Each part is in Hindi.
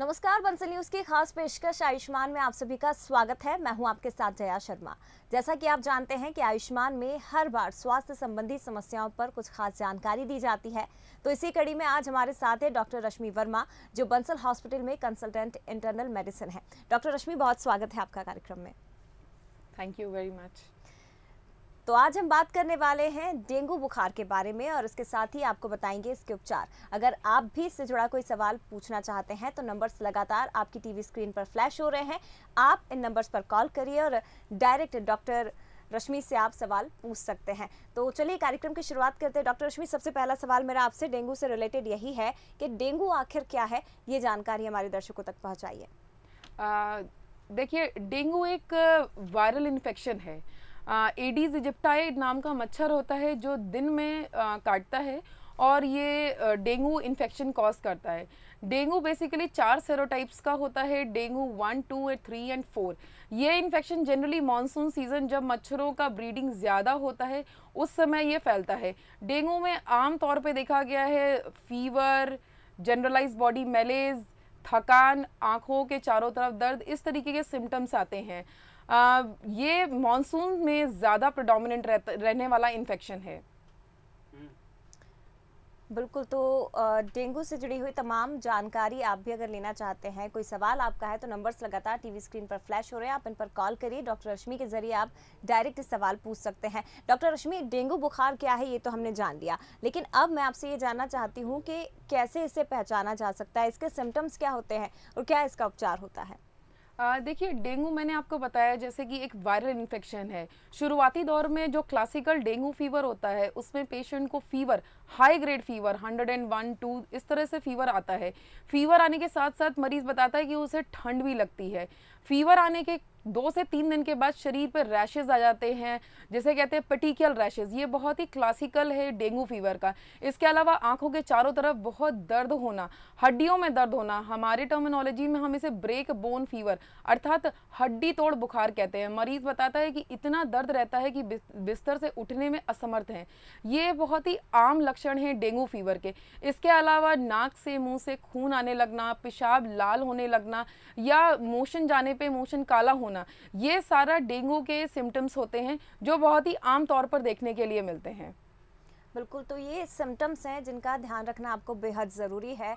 नमस्कार बंसल न्यूज की खास पेशकश आयुष्मान में आप सभी का स्वागत है मैं हूं आपके साथ जया शर्मा जैसा कि आप जानते हैं कि आयुष्मान में हर बार स्वास्थ्य संबंधी समस्याओं पर कुछ खास जानकारी दी जाती है तो इसी कड़ी में आज हमारे साथ है डॉक्टर रश्मि वर्मा जो बंसल हॉस्पिटल में कंसल्टेंट इंटरनल मेडिसिन है डॉक्टर रश्मि बहुत स्वागत है आपका कार्यक्रम में थैंक यू वेरी मच तो आज हम बात करने वाले हैं डेंगू बुखार के बारे में और उसके साथ ही आपको बताएंगे इसके उपचार अगर आप भी इससे जुड़ा कोई सवाल पूछना चाहते हैं तो नंबर्स लगातार आपकी टीवी स्क्रीन पर फ्लैश हो रहे हैं आप इन नंबर्स पर कॉल करिए और डायरेक्ट डॉक्टर रश्मि से आप सवाल पूछ सकते हैं तो चलिए कार्यक्रम की शुरुआत करते हैं डॉक्टर रश्मि सबसे पहला सवाल मेरा आपसे डेंगू से रिलेटेड यही है कि डेंगू आखिर क्या है ये जानकारी हमारे दर्शकों तक पहुँचाइए देखिए डेंगू एक वायरल इन्फेक्शन है एडीज इजिप्टाइड नाम का मच्छर होता है जो दिन में आ, काटता है और ये डेंगू इन्फेक्शन कॉज करता है डेंगू बेसिकली चार सेरोटाइप्स का होता है dengue one two and three and four ये इन्फेक्शन जनरली मानसून सीजन जब मच्छरों का ब्रीडिंग ज़्यादा होता है उस समय ये फैलता है डेंगू में आम तौर पे देखा गया है फीवर जनरलाइज बॉडी मेलेज थकान आँखों के चारों तरफ दर्द इस तरीके के सिम्टम्स आते हैं ये मानसून में ज़्यादा प्रोडोमिनेंट रहने वाला इन्फेक्शन है बिल्कुल तो डेंगू से जुड़ी हुई तमाम जानकारी आप भी अगर लेना चाहते हैं कोई सवाल आपका है तो नंबर्स लगातार टीवी स्क्रीन पर फ्लैश हो रहे हैं आप इन पर कॉल करिए डॉक्टर रश्मि के जरिए आप डायरेक्ट सवाल पूछ सकते हैं डॉक्टर रश्मि डेंगू बुखार क्या है ये तो हमने जान लिया लेकिन अब मैं आपसे ये जानना चाहती हूँ कि कैसे इसे पहचाना जा सकता है इसके सिम्टम्स क्या होते हैं और क्या इसका उपचार होता है देखिए डेंगू मैंने आपको बताया जैसे कि एक वायरल इन्फेक्शन है शुरुआती दौर में जो क्लासिकल डेंगू फीवर होता है उसमें पेशेंट को fever high grade fever hundred and one two इस तरह से फीवर आता है फीवर आने के साथ साथ मरीज़ बताता है कि उसे ठंड भी लगती है फीवर आने के दो से तीन दिन के बाद शरीर पर रैशेज़ आ जाते हैं जिसे कहते हैं पटिकियल रैशेज़ ये बहुत ही क्लासिकल है डेंगू फीवर का इसके अलावा आंखों के चारों तरफ बहुत दर्द होना हड्डियों में दर्द होना हमारे टर्मिनोलॉजी में हम इसे ब्रेक बोन फीवर अर्थात हड्डी तोड़ बुखार कहते हैं मरीज़ बताता है कि इतना दर्द रहता है कि बिस्तर से उठने में असमर्थ हैं ये बहुत ही आम लक्षण हैं डेंगू फीवर के इसके अलावा नाक से मुंह से खून आने लगना पेशाब लाल होने लगना या मोशन जाने पर मोशन काला होना होना ये सारा डेंगू के सिम्टम्स होते हैं जो बहुत ही आम तौर पर देखने के लिए मिलते हैं बिल्कुल तो ये सिम्टम्स हैं जिनका ध्यान रखना आपको बेहद ज़रूरी है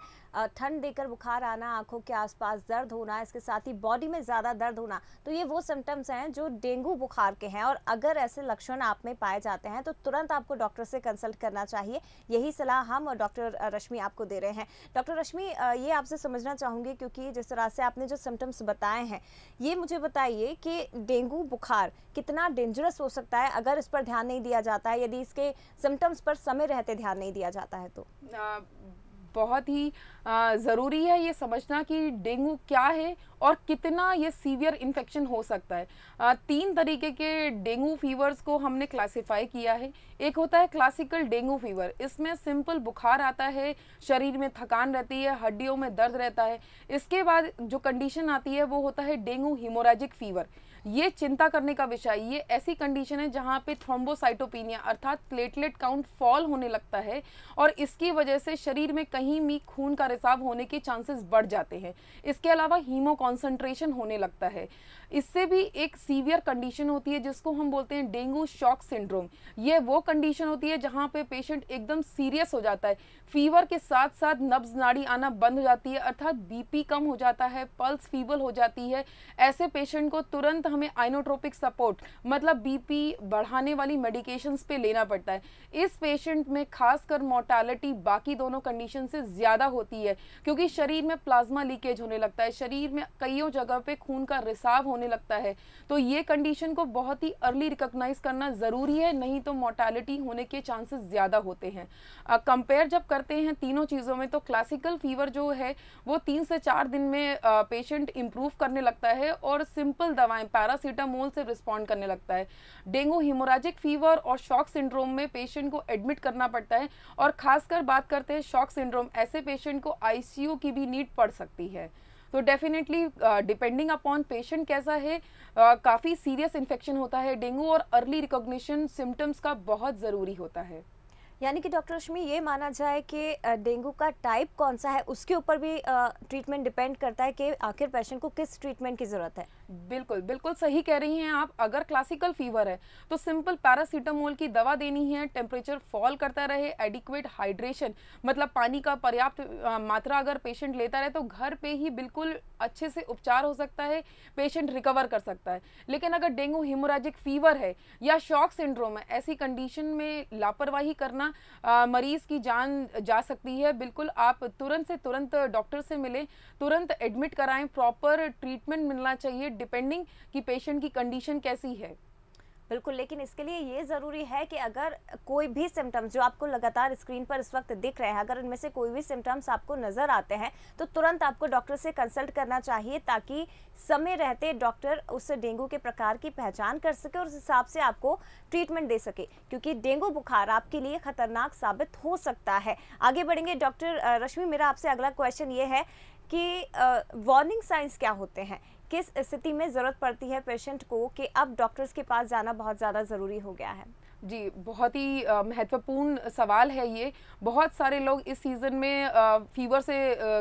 ठंड देकर बुखार आना आंखों के आसपास दर्द होना इसके साथ ही बॉडी में ज़्यादा दर्द होना तो ये वो सिम्टम्स हैं जो डेंगू बुखार के हैं और अगर ऐसे लक्षण आप में पाए जाते हैं तो तुरंत आपको डॉक्टर से कंसल्ट करना चाहिए यही सलाह हम और डॉक्टर रश्मि आपको दे रहे हैं डॉक्टर रश्मि ये आपसे समझना चाहूँगी क्योंकि जिस तरह से आपने जो सिम्टम्स बताए हैं ये मुझे बताइए कि डेंगू बुखार कितना डेंजरस हो सकता है अगर इस पर ध्यान नहीं दिया जाता है यदि इसके सिम्टम्स पर समय रहते ध्यान नहीं दिया जाता है तो बहुत ही ज़रूरी है ये समझना कि डेंगू क्या है और कितना ये सीवियर इन्फेक्शन हो सकता है तीन तरीके के डेंगू फीवर्स को हमने क्लासिफाई किया है एक होता है क्लासिकल डेंगू फीवर इसमें सिंपल बुखार आता है शरीर में थकान रहती है हड्डियों में दर्द रहता है इसके बाद जो कंडीशन आती है वो होता है डेंगू हीमोराजिक फीवर ये चिंता करने का विषय ये ऐसी कंडीशन है जहाँ पे थ्रोम्बोसाइटोपिनिया अर्थात प्लेटलेट काउंट फॉल होने लगता है और इसकी वजह से शरीर में कहीं भी खून का रिसाव होने के चांसेस बढ़ जाते हैं इसके अलावा हीमो कॉन्सेंट्रेशन होने लगता है इससे भी एक सीवियर कंडीशन होती है जिसको हम बोलते हैं डेंगू शॉक सिंड्रोम ये वो कंडीशन होती है जहाँ पे पेशेंट एकदम सीरियस हो जाता है फीवर के साथ साथ नब्ज नाड़ी आना बंद हो जाती है अर्थात बीपी कम हो जाता है पल्स फीबल हो जाती है ऐसे पेशेंट को तुरंत हमें आइनोट्रोपिक सपोर्ट मतलब बीपी बढ़ाने वाली मेडिकेशंस पे लेना पड़ता है इस पेशेंट में खासकर मोर्टालिटी बाकी दोनों कंडीशन से ज़्यादा होती है क्योंकि शरीर में प्लाज्मा लीकेज होने लगता है शरीर में कईयों जगह पे खून का रिसाव होने लगता है तो ये कंडीशन को बहुत ही अर्ली रिकोगनाइज करना ज़रूरी है नहीं तो मोर्टालिटी होने के चांसेस ज़्यादा होते हैं कंपेयर जब करते हैं तीनों चीज़ों में तो क्लासिकल फीवर जो है वो तीन से चार दिन में पेशेंट इम्प्रूव करने लगता है और सिंपल दवाएं पैरासीटामोल से रिस्पॉन्ड करने लगता है डेंगू हिमोराजिक फीवर और शॉक सिंड्रोम में पेशेंट को एडमिट करना पड़ता है और खासकर बात करते हैं शॉक सिंड्रोम ऐसे पेशेंट को आईसीयू की भी नीड पड़ सकती है तो डेफिनेटली डिपेंडिंग अपॉन पेशेंट कैसा है uh, काफ़ी सीरियस इन्फेक्शन होता है डेंगू और अर्ली रिकॉग्निशन सिम्टम्स का बहुत ज़रूरी होता है यानी कि डॉक्टर रश्मि ये माना जाए कि डेंगू का टाइप कौन सा है उसके ऊपर भी ट्रीटमेंट डिपेंड करता है कि आखिर पेशेंट को किस ट्रीटमेंट की ज़रूरत है बिल्कुल बिल्कुल सही कह रही हैं आप अगर क्लासिकल फीवर है तो सिंपल पैरासीटामोल की दवा देनी है टेम्परेचर फॉल करता रहे एडिक्वेट हाइड्रेशन मतलब पानी का पर्याप्त मात्रा अगर पेशेंट लेता रहे तो घर पर ही बिल्कुल अच्छे से उपचार हो सकता है पेशेंट रिकवर कर सकता है लेकिन अगर डेंगू हिमोराजिक फीवर है या शॉक सिंड्रोम है ऐसी कंडीशन में लापरवाही करना आ, मरीज़ की जान जा सकती है बिल्कुल आप तुरंत से तुरंत डॉक्टर से मिलें तुरंत एडमिट कराएं प्रॉपर ट्रीटमेंट मिलना चाहिए डिपेंडिंग कि पेशेंट की कंडीशन कैसी है बिल्कुल लेकिन इसके लिए ये ज़रूरी है कि अगर कोई भी सिम्टम्स जो आपको लगातार स्क्रीन पर इस वक्त दिख रहे हैं अगर इनमें से कोई भी सिम्टम्स आपको नज़र आते हैं तो तुरंत आपको डॉक्टर से कंसल्ट करना चाहिए ताकि समय रहते डॉक्टर उस डेंगू के प्रकार की पहचान कर सके और उस हिसाब से आपको ट्रीटमेंट दे सके क्योंकि डेंगू बुखार आपके लिए खतरनाक साबित हो सकता है आगे बढ़ेंगे डॉक्टर रश्मि मेरा आपसे अगला क्वेश्चन ये है कि वार्निंग साइंस क्या होते हैं किस स्थिति में ज़रूरत पड़ती है पेशेंट को कि अब डॉक्टर्स के पास जाना बहुत ज़्यादा ज़रूरी हो गया है जी बहुत ही महत्वपूर्ण सवाल है ये बहुत सारे लोग इस सीज़न में फीवर से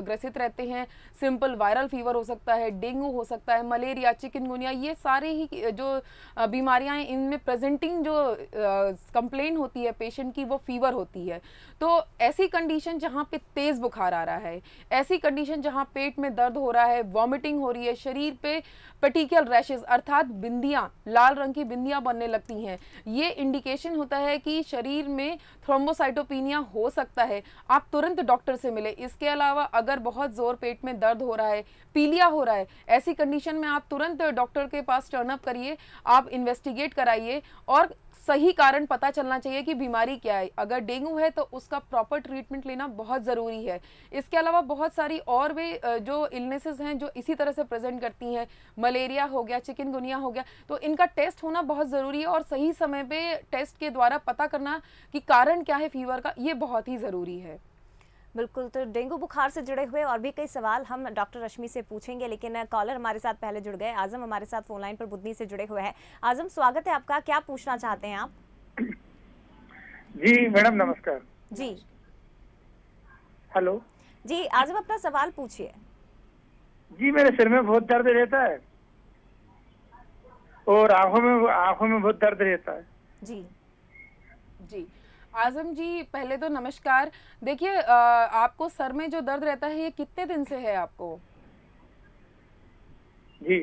ग्रसित रहते हैं सिंपल वायरल फीवर हो सकता है डेंगू हो सकता है मलेरिया चिकनगुनिया ये सारे ही जो बीमारियां हैं इनमें प्रेजेंटिंग जो कंप्लेन होती है पेशेंट की वो फीवर होती है तो ऐसी कंडीशन जहाँ पे तेज़ बुखार आ रहा है ऐसी कंडीशन जहाँ पेट में दर्द हो रहा है वॉमिटिंग हो रही है शरीर पे पटिकल रैशेज अर्थात बिंदियाँ लाल रंग की बिंदियाँ बनने लगती हैं ये इंडिकेट इंडिकेशन होता है कि शरीर में थ्रोम्बोसाइटोपिनिया हो सकता है आप तुरंत डॉक्टर से मिले इसके अलावा अगर बहुत ज़ोर पेट में दर्द हो रहा है पीलिया हो रहा है ऐसी कंडीशन में आप तुरंत डॉक्टर के पास टर्नअप करिए आप इन्वेस्टिगेट कराइए और सही कारण पता चलना चाहिए कि बीमारी क्या है अगर डेंगू है तो उसका प्रॉपर ट्रीटमेंट लेना बहुत ज़रूरी है इसके अलावा बहुत सारी और भी जो इलनेसेस हैं जो इसी तरह से प्रेजेंट करती हैं मलेरिया हो गया चिकनगुनिया हो गया तो इनका टेस्ट होना बहुत ज़रूरी है और सही समय पर टेस्ट के द्वारा पता करना कि कारण क्या है फीवर का ये बहुत ही ज़रूरी है बिल्कुल तो डेंगू बुखार से जुड़े हुए और भी कई सवाल हम डॉक्टर रश्मि से पूछेंगे लेकिन कॉलर हमारे साथ पहले जुड़ गए आजम हमारे साथ फोन लाइन पर बुधनी से जुड़े हुए हैं आजम स्वागत है आपका क्या पूछना चाहते हैं आप जी मैडम नमस्कार जी हेलो जी आजम अपना सवाल पूछिए जी मेरे सिर में बहुत दर्द रहता है और आँखों में आँखों में बहुत दर्द रहता है जी जी आजम जी पहले तो नमस्कार देखिए आपको सर में जो दर्द रहता है ये कितने दिन से है आपको जी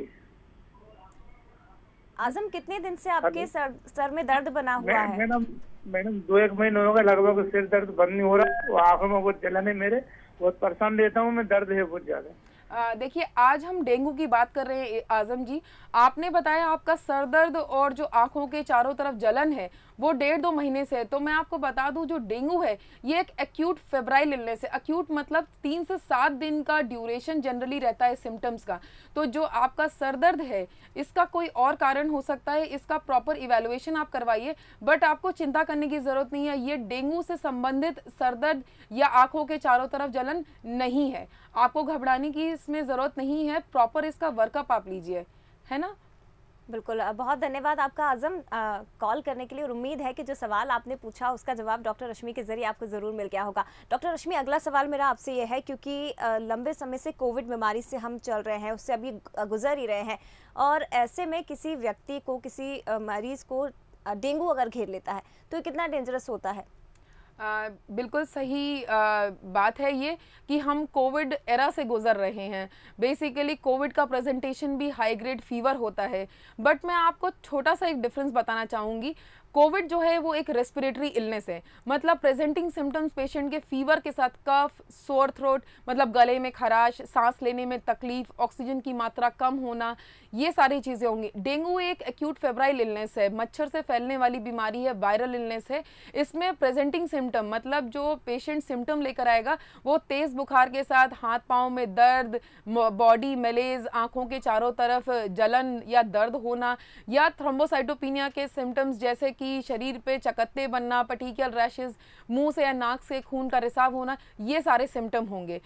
आजम कितने दिन से आपके सर सर में दर्द बना हुआ है मैडम मैडम दो एक महीने होगा लगभग सिर दर्द बंद नहीं हो रहा आंखों में बहुत जलन है मेरे बहुत परेशान रहता हूँ मैं दर्द है बहुत ज्यादा देखिए आज हम डेंगू की बात कर रहे हैं आजम जी आपने बताया आपका सर दर्द और जो आंखों के चारों तरफ जलन है वो डेढ़ दो महीने से है तो मैं आपको बता दूँ जो डेंगू है ये एक एक्यूट फेब्राइल इलनेस है एक्यूट मतलब तीन से सात दिन का ड्यूरेशन जनरली रहता है सिम्टम्स का तो जो आपका सर दर्द है इसका कोई और कारण हो सकता है इसका प्रॉपर इवेलुएशन आप करवाइए बट आपको चिंता करने की ज़रूरत नहीं है ये डेंगू से संबंधित सर दर्द या आंखों के चारों तरफ जलन नहीं है आपको घबराने की इसमें ज़रूरत नहीं है प्रॉपर इसका वर्कअप आप लीजिए है ना बिल्कुल बहुत धन्यवाद आपका आजम कॉल करने के लिए और उम्मीद है कि जो सवाल आपने पूछा उसका जवाब डॉक्टर रश्मि के जरिए आपको ज़रूर मिल गया होगा डॉक्टर रश्मि अगला सवाल मेरा आपसे यह है क्योंकि लंबे समय से कोविड बीमारी से हम चल रहे हैं उससे अभी गुजर ही रहे हैं और ऐसे में किसी व्यक्ति को किसी मरीज़ को डेंगू अगर घेर लेता है तो कितना डेंजरस होता है आ, बिल्कुल सही आ, बात है ये कि हम कोविड एरा से गुज़र रहे हैं बेसिकली कोविड का प्रेजेंटेशन भी हाई ग्रेड फीवर होता है बट मैं आपको छोटा सा एक डिफरेंस बताना चाहूँगी कोविड जो है वो एक रेस्पिरेटरी इलनेस है मतलब प्रेजेंटिंग सिम्टम्स पेशेंट के फीवर के साथ कफ सोर थ्रोट मतलब गले में खराश सांस लेने में तकलीफ ऑक्सीजन की मात्रा कम होना ये सारी चीज़ें होंगी डेंगू एक एक्यूट फेब्राइल इलनेस है मच्छर से फैलने वाली बीमारी है वायरल इलनेस है इसमें प्रेजेंटिंग सिम्टम मतलब जो पेशेंट सिम्टम लेकर आएगा वो तेज़ बुखार के साथ हाथ पाँव में दर्द बॉडी मलेज आँखों के चारों तरफ जलन या दर्द होना या थ्रोम्बोसाइटोपिनिया के सिम्टम्स जैसे कि थी शरीर पे चकत्ते बनना पटीकियल रैशेज मुंह से या नाक से खून का रिसाव होना ये सारे सिम्टम होंगे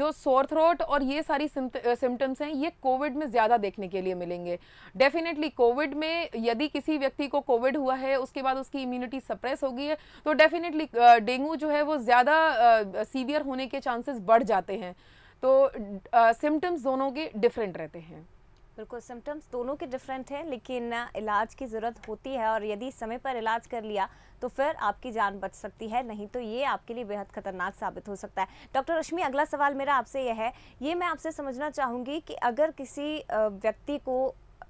जो सोर थ्रोट और ये सारी सिम्टम्स हैं ये कोविड में ज़्यादा देखने के लिए मिलेंगे डेफिनेटली कोविड में यदि किसी व्यक्ति को कोविड हुआ है उसके बाद उसकी इम्यूनिटी सप्रेस हो गई है तो डेफिनेटली डेंगू जो है वो ज़्यादा सीवियर होने के चांसेस बढ़ जाते हैं तो सिम्टम्स दोनों के डिफरेंट रहते हैं बिल्कुल सिम्टम्स दोनों के डिफरेंट हैं लेकिन इलाज की ज़रूरत होती है और यदि समय पर इलाज कर लिया तो फिर आपकी जान बच सकती है नहीं तो ये आपके लिए बेहद खतरनाक साबित हो सकता है डॉक्टर रश्मि अगला सवाल मेरा आपसे यह है ये मैं आपसे समझना चाहूँगी कि अगर किसी व्यक्ति को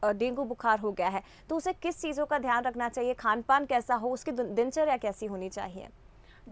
डेंगू बुखार हो गया है तो उसे किस चीज़ों का ध्यान रखना चाहिए खान पान कैसा हो उसकी दिनचर्या कैसी होनी चाहिए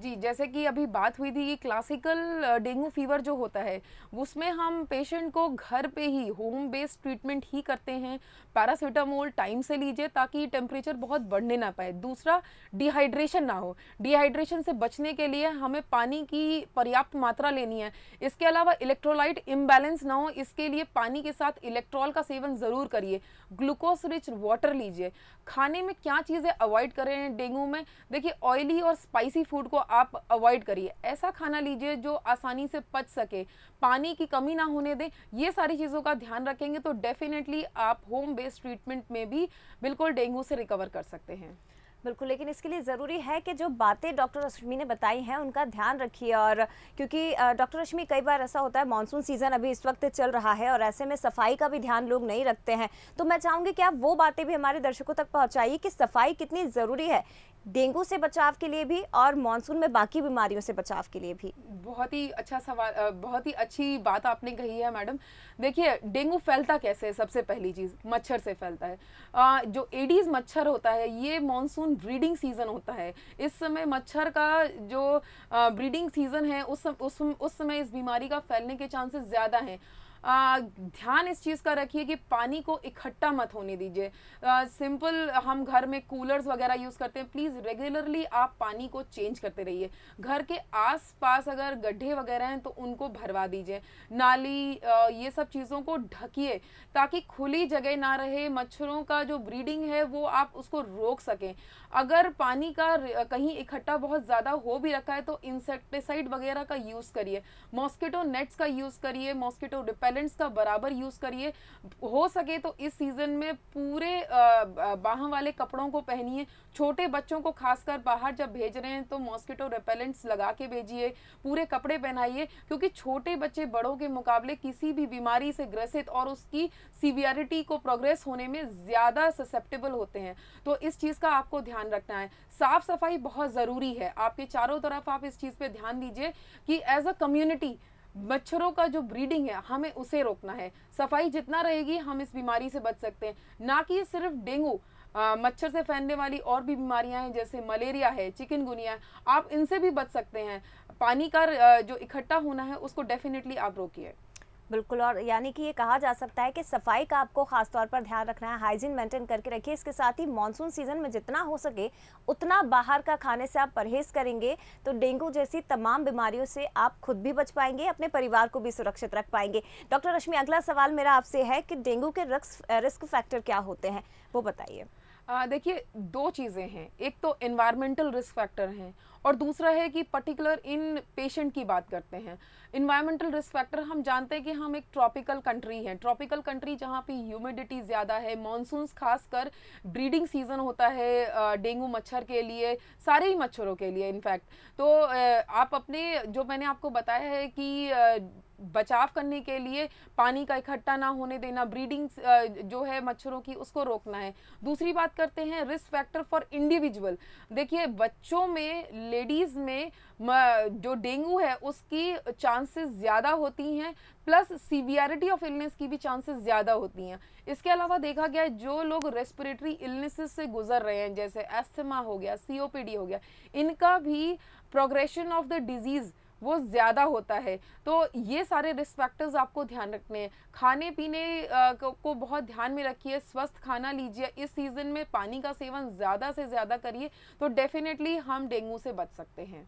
जी जैसे कि अभी बात हुई थी कि क्लासिकल डेंगू फीवर जो होता है उसमें हम पेशेंट को घर पे ही होम बेस्ड ट्रीटमेंट ही करते हैं पैरासीटामोल टाइम से लीजिए ताकि टेम्परेचर बहुत बढ़ने ना पाए दूसरा डिहाइड्रेशन ना हो डिहाइड्रेशन से बचने के लिए हमें पानी की पर्याप्त मात्रा लेनी है इसके अलावा इलेक्ट्रोलाइट इम्बैलेंस ना हो इसके लिए पानी के साथ इलेक्ट्रॉल का सेवन ज़रूर करिए ग्लूकोज रिच वाटर लीजिए खाने में क्या चीज़ें अवॉइड करें डेंगू में देखिए ऑयली और स्पाइसी फूड को आप अवॉइड करिए ऐसा खाना लीजिए जो आसानी से पच सके पानी की कमी ना होने दें ये सारी चीज़ों का ध्यान रखेंगे तो डेफिनेटली आप होम बेस्ड ट्रीटमेंट में भी बिल्कुल डेंगू से रिकवर कर सकते हैं बिल्कुल लेकिन इसके लिए ज़रूरी है कि जो बातें डॉक्टर रश्मि ने बताई हैं उनका ध्यान रखिए और क्योंकि डॉक्टर रश्मि कई बार ऐसा होता है मानसून सीज़न अभी इस वक्त चल रहा है और ऐसे में सफाई का भी ध्यान लोग नहीं रखते हैं तो मैं चाहूँगी कि आप वो बातें भी हमारे दर्शकों तक पहुँचाइए कि सफाई कितनी ज़रूरी है डेंगू से बचाव के लिए भी और मानसून में बाकी बीमारियों से बचाव के लिए भी बहुत ही अच्छा सवाल बहुत ही अच्छी बात आपने कही है मैडम देखिए डेंगू फैलता कैसे है सबसे पहली चीज़ मच्छर से फैलता है आ, जो एडीज मच्छर होता है ये मानसून ब्रीडिंग सीजन होता है इस समय मच्छर का जो ब्रीडिंग सीजन है उस उस, उस समय इस बीमारी का फैलने के चांसेस ज़्यादा हैं ध्यान इस चीज़ का रखिए कि पानी को इकट्ठा मत होने दीजिए सिंपल हम घर में कूलर्स वगैरह यूज़ करते हैं प्लीज़ रेगुलरली आप पानी को चेंज करते रहिए घर के आस पास अगर गड्ढे वगैरह हैं तो उनको भरवा दीजिए नाली आ, ये सब चीज़ों को ढकिए ताकि खुली जगह ना रहे मच्छरों का जो ब्रीडिंग है वो आप उसको रोक सकें अगर पानी का कहीं इकट्ठा बहुत ज़्यादा हो भी रखा है तो इंसेक्टिसाइड वगैरह का यूज़ करिए मॉस्किटो नेट्स का यूज़ करिए मॉस्किटो रिपेल बैलेंस का बराबर यूज़ करिए हो सके तो इस सीज़न में पूरे बाह वाले कपड़ों को पहनिए छोटे बच्चों को खासकर बाहर जब भेज रहे हैं तो मॉस्किटो रिपेलेंट्स लगा के भेजिए पूरे कपड़े पहनाइए क्योंकि छोटे बच्चे बड़ों के मुकाबले किसी भी बीमारी से ग्रसित और उसकी सीवियरिटी को प्रोग्रेस होने में ज़्यादा ससेप्टेबल होते हैं तो इस चीज़ का आपको ध्यान रखना है साफ़ सफाई बहुत ज़रूरी है आपके चारों तरफ आप इस चीज़ पर ध्यान दीजिए कि एज अ कम्युनिटी मच्छरों का जो ब्रीडिंग है हमें उसे रोकना है सफाई जितना रहेगी हम इस बीमारी से बच सकते हैं ना कि सिर्फ डेंगू मच्छर से फैलने वाली और भी बीमारियां हैं जैसे मलेरिया है चिकनगुनिया आप इनसे भी बच सकते हैं पानी का जो इकट्ठा होना है उसको डेफिनेटली आप रोकिए बिल्कुल और यानी कि ये कहा जा सकता है कि सफाई का आपको खास तौर पर ध्यान रखना है हाइजीन मेंटेन करके रखिए इसके साथ ही मानसून सीजन में जितना हो सके उतना बाहर का खाने से आप परहेज करेंगे तो डेंगू जैसी तमाम बीमारियों से आप खुद भी बच पाएंगे अपने परिवार को भी सुरक्षित रख पाएंगे डॉक्टर रश्मि अगला सवाल मेरा आपसे है कि डेंगू के रिस्क फैक्टर क्या होते हैं वो बताइए देखिए दो चीज़ें हैं एक तो इन्वायरमेंटल रिस्क फैक्टर हैं और दूसरा है कि पर्टिकुलर इन पेशेंट की बात करते हैं इन्वायरमेंटल रिस्क फैक्टर हम जानते हैं कि हम एक ट्रॉपिकल कंट्री हैं ट्रॉपिकल कंट्री जहाँ पे ह्यूमिडिटी ज़्यादा है मानसून खासकर ब्रीडिंग सीजन होता है डेंगू मच्छर के लिए सारे ही मच्छरों के लिए इनफैक्ट तो आप अपने जो मैंने आपको बताया है कि बचाव करने के लिए पानी का इकट्ठा ना होने देना ब्रीडिंग जो है मच्छरों की उसको रोकना है दूसरी बात करते हैं रिस्क फैक्टर फॉर इंडिविजुअल देखिए बच्चों में लेडीज़ में जो डेंगू है उसकी चांसेस ज़्यादा होती हैं प्लस सीवियरिटी ऑफ इलनेस की भी चांसेस ज़्यादा होती हैं इसके अलावा देखा गया है जो लोग रेस्पिरेटरी इलनेसेस से गुजर रहे हैं जैसे एस्थमा हो गया सीओपीडी हो गया इनका भी प्रोग्रेशन ऑफ द डिजीज़ वो ज़्यादा होता है तो ये सारे रिस्क फैक्टर्स आपको ध्यान रखने हैं खाने पीने को बहुत ध्यान में रखिए स्वस्थ खाना लीजिए इस सीज़न में पानी का सेवन ज़्यादा से ज़्यादा करिए तो डेफिनेटली हम डेंगू से बच सकते हैं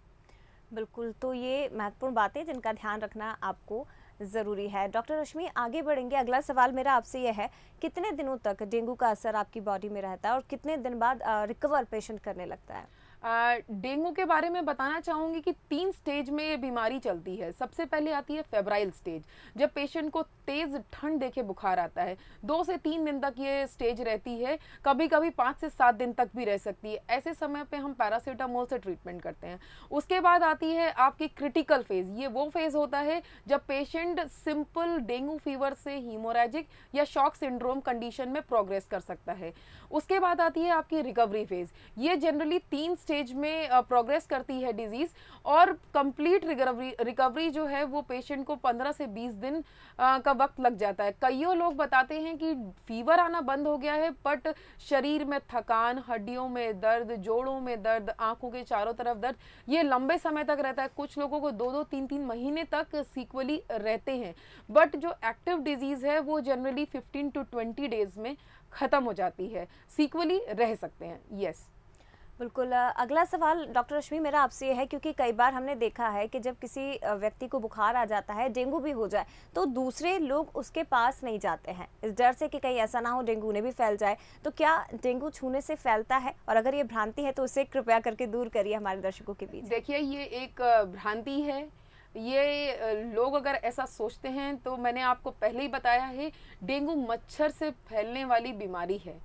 बिल्कुल तो ये महत्वपूर्ण बातें जिनका ध्यान रखना आपको ज़रूरी है डॉक्टर रश्मि आगे बढ़ेंगे अगला सवाल मेरा आपसे यह है कितने दिनों तक डेंगू का असर आपकी बॉडी में रहता है और कितने दिन बाद रिकवर पेशेंट करने लगता है डेंगू के बारे में बताना चाहूँगी कि तीन स्टेज में ये बीमारी चलती है सबसे पहले आती है फेब्राइल स्टेज जब पेशेंट को तेज़ ठंड देखे बुखार आता है दो से तीन दिन तक ये स्टेज रहती है कभी कभी पाँच से सात दिन तक भी रह सकती है ऐसे समय पर हम पैरासीटामोल से ट्रीटमेंट करते हैं उसके बाद आती है आपकी क्रिटिकल फेज़ ये वो फेज़ होता है जब पेशेंट सिंपल डेंगू फीवर से हीमोरेजिक या शॉक सिंड्रोम कंडीशन में प्रोग्रेस कर सकता है उसके बाद आती है आपकी रिकवरी फेज ये जनरली तीन स्टेज में प्रोग्रेस करती है डिजीज़ और कंप्लीट रिकवरी रिकवरी जो है वो पेशेंट को 15 से 20 दिन का वक्त लग जाता है कईयों लोग बताते हैं कि फीवर आना बंद हो गया है बट शरीर में थकान हड्डियों में दर्द जोड़ों में दर्द आंखों के चारों तरफ दर्द ये लंबे समय तक रहता है कुछ लोगों को दो दो तीन तीन महीने तक सीक्वली रहते हैं बट जो एक्टिव डिजीज़ है वो जनरली 15 टू 20 डेज में ख़त्म हो जाती है सीक्वली रह सकते हैं यस बिल्कुल अगला सवाल डॉक्टर रश्मि मेरा आपसे है क्योंकि कई बार हमने देखा है कि जब किसी व्यक्ति को बुखार आ जाता है डेंगू भी हो जाए तो दूसरे लोग उसके पास नहीं जाते हैं इस डर से कि कहीं ऐसा ना हो डेंगू ने भी फैल जाए तो क्या डेंगू छूने से फैलता है और अगर ये भ्रांति है तो उसे कृपया करके दूर करिए हमारे दर्शकों के बीच देखिए ये एक भ्रांति है ये लोग अगर ऐसा सोचते हैं तो मैंने आपको पहले ही बताया है डेंगू मच्छर से फैलने वाली बीमारी है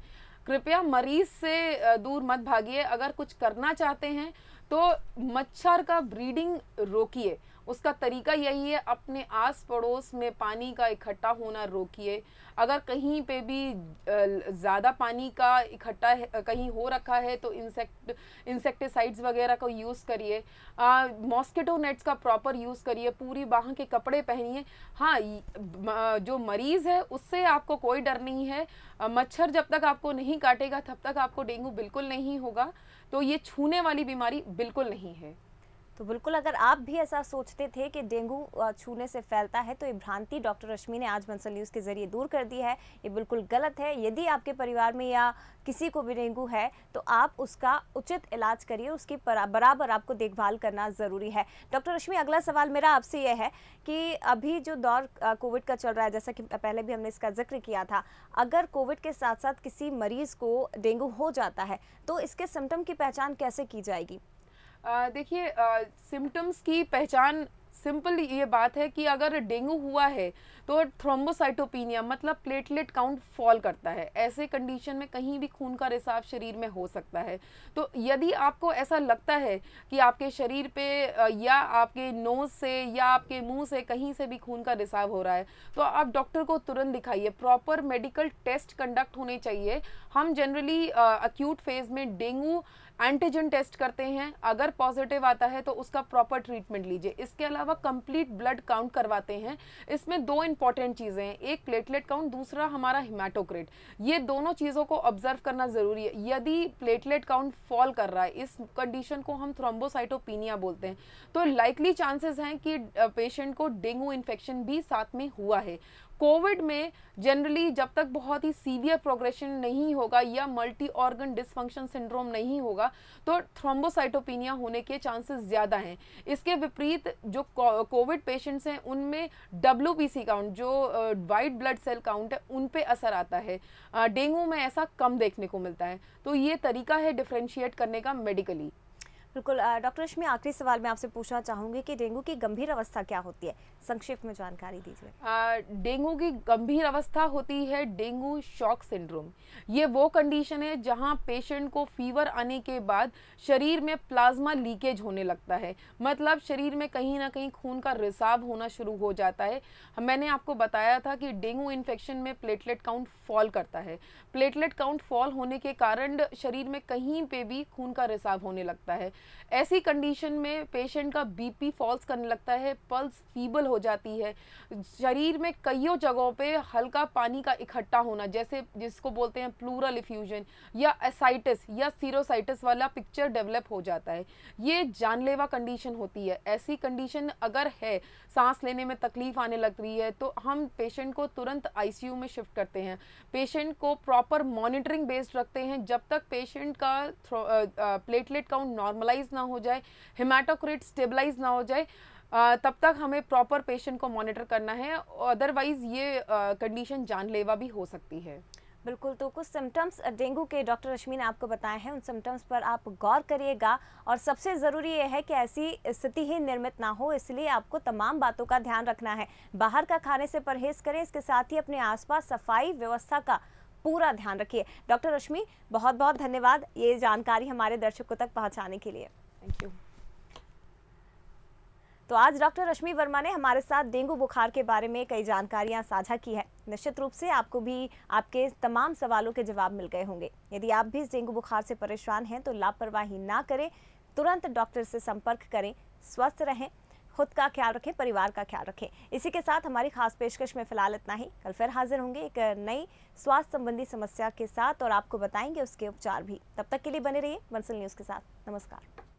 कृपया मरीज से दूर मत भागिए अगर कुछ करना चाहते हैं तो मच्छर का ब्रीडिंग रोकिए उसका तरीका यही है अपने आस पड़ोस में पानी का इकट्ठा होना रोकिए अगर कहीं पे भी ज़्यादा पानी का इकट्ठा कहीं हो रखा है तो इंसेक्ट इंसेक्टिसाइड्स वगैरह को यूज़ करिए मॉस्किटो नेट्स का प्रॉपर यूज़ करिए पूरी बाह के कपड़े पहनिए हाँ जो मरीज़ है उससे आपको कोई डर नहीं है मच्छर जब तक आपको नहीं काटेगा तब तक आपको डेंगू बिल्कुल नहीं होगा तो ये छूने वाली बीमारी बिल्कुल नहीं है तो बिल्कुल अगर आप भी ऐसा सोचते थे कि डेंगू छूने से फैलता है तो ये भ्रांति डॉक्टर रश्मि ने आज बंसल न्यूज़ के ज़रिए दूर कर दी है ये बिल्कुल गलत है यदि आपके परिवार में या किसी को भी डेंगू है तो आप उसका उचित इलाज करिए उसकी बराबर आपको देखभाल करना ज़रूरी है डॉक्टर रश्मि अगला सवाल मेरा आपसे यह है कि अभी जो दौर कोविड का चल रहा है जैसा कि पहले भी हमने इसका जिक्र किया था अगर कोविड के साथ साथ किसी मरीज़ को डेंगू हो जाता है तो इसके सिम्टम की पहचान कैसे की जाएगी देखिए सिम्टम्स की पहचान सिंपल ये बात है कि अगर डेंगू हुआ है तो थ्रोम्बोसाइटोपिनिया मतलब प्लेटलेट काउंट फॉल करता है ऐसे कंडीशन में कहीं भी खून का रिसाव शरीर में हो सकता है तो यदि आपको ऐसा लगता है कि आपके शरीर पे या आपके नोज़ से या आपके मुंह से कहीं से भी खून का रिसाव हो रहा है तो आप डॉक्टर को तुरंत दिखाइए प्रॉपर मेडिकल टेस्ट कंडक्ट होने चाहिए हम जनरली अक्यूट फेज़ में डेंगू एंटीजन टेस्ट करते हैं अगर पॉजिटिव आता है तो उसका प्रॉपर ट्रीटमेंट लीजिए इसके अलावा कंप्लीट ब्लड काउंट करवाते हैं इसमें दो इंपॉर्टेंट चीज़ें हैं एक प्लेटलेट काउंट दूसरा हमारा हिमाटोक्रेट ये दोनों चीज़ों को ऑब्जर्व करना ज़रूरी है यदि प्लेटलेट काउंट फॉल कर रहा है इस कंडीशन को हम थ्रोम्बोसाइटोपिनिया बोलते हैं तो लाइकली चांसेस हैं कि पेशेंट को डेंगू इन्फेक्शन भी साथ में हुआ है कोविड में जनरली जब तक बहुत ही सीवियर प्रोग्रेशन नहीं होगा या मल्टी ऑर्गन डिसफंक्शन सिंड्रोम नहीं होगा तो थ्रोम्बोसाइटोपिनिया होने के चांसेस ज़्यादा हैं इसके विपरीत जो कोविड पेशेंट्स हैं उनमें डब्ल्यू काउंट जो वाइट ब्लड सेल काउंट है उन पर असर आता है डेंगू में ऐसा कम देखने को मिलता है तो ये तरीका है डिफ्रेंशिएट करने का मेडिकली बिल्कुल डॉक्टर रश्मि आखिरी सवाल मैं आपसे पूछना चाहूँगी कि डेंगू की गंभीर अवस्था क्या होती है संक्षिप्त में जानकारी दीजिए डेंगू की गंभीर अवस्था होती है डेंगू शॉक सिंड्रोम ये वो कंडीशन है जहाँ पेशेंट को फीवर आने के बाद शरीर में प्लाज्मा लीकेज होने लगता है मतलब शरीर में कहीं ना कहीं खून का रिसाव होना शुरू हो जाता है मैंने आपको बताया था कि डेंगू इन्फेक्शन में प्लेटलेट काउंट फॉल करता है प्लेटलेट काउंट फॉल होने के कारण शरीर में कहीं पर भी खून का रिसाव होने लगता है ऐसी कंडीशन में पेशेंट का बीपी फॉल्स करने लगता है पल्स फीबल हो जाती है शरीर में कईयों जगहों पे हल्का पानी का इकट्ठा होना जैसे जिसको बोलते हैं प्लूरल इफ्यूजन या एसाइटिस या सीरोसाइटिस वाला पिक्चर डेवलप हो जाता है ये जानलेवा कंडीशन होती है ऐसी कंडीशन अगर है सांस लेने में तकलीफ आने लग रही है तो हम पेशेंट को तुरंत आईसीयू में शिफ्ट करते हैं पेशेंट को प्रॉपर मॉनिटरिंग बेस्ड रखते हैं जब तक पेशेंट का प्लेटलेट काउंट नॉर्मल स्टेबलाइज ना हो जाए हिमाटोक्रिट स्टेबलाइज ना हो जाए तब तक हमें प्रॉपर पेशेंट को मॉनिटर करना है अदरवाइज़ ये कंडीशन जानलेवा भी हो सकती है बिल्कुल तो कुछ सिम्टम्स डेंगू के डॉक्टर रश्मि ने आपको बताए हैं उन सिम्टम्स पर आप गौर करिएगा और सबसे ज़रूरी यह है कि ऐसी स्थिति ही निर्मित ना हो इसलिए आपको तमाम बातों का ध्यान रखना है बाहर का खाने से परहेज करें इसके साथ ही अपने आसपास सफाई व्यवस्था का पूरा ध्यान रखिए डॉक्टर रश्मि बहुत बहुत धन्यवाद ये जानकारी हमारे दर्शकों तक पहुँचाने के लिए थैंक यू तो आज डॉक्टर रश्मि वर्मा ने हमारे साथ डेंगू बुखार के बारे में कई जानकारियां साझा की है निश्चित रूप से आपको भी आपके तमाम सवालों के जवाब मिल गए होंगे यदि आप भी डेंगू बुखार से परेशान हैं तो लापरवाही ना करें तुरंत डॉक्टर से संपर्क करें स्वस्थ रहें खुद का ख्याल रखें परिवार का ख्याल रखें इसी के साथ हमारी खास पेशकश में फिलहाल इतना ही कल फिर हाजिर होंगे एक नई स्वास्थ्य संबंधी समस्या के साथ और आपको बताएंगे उसके उपचार भी तब तक के लिए बने रहिए बंसल न्यूज़ के साथ नमस्कार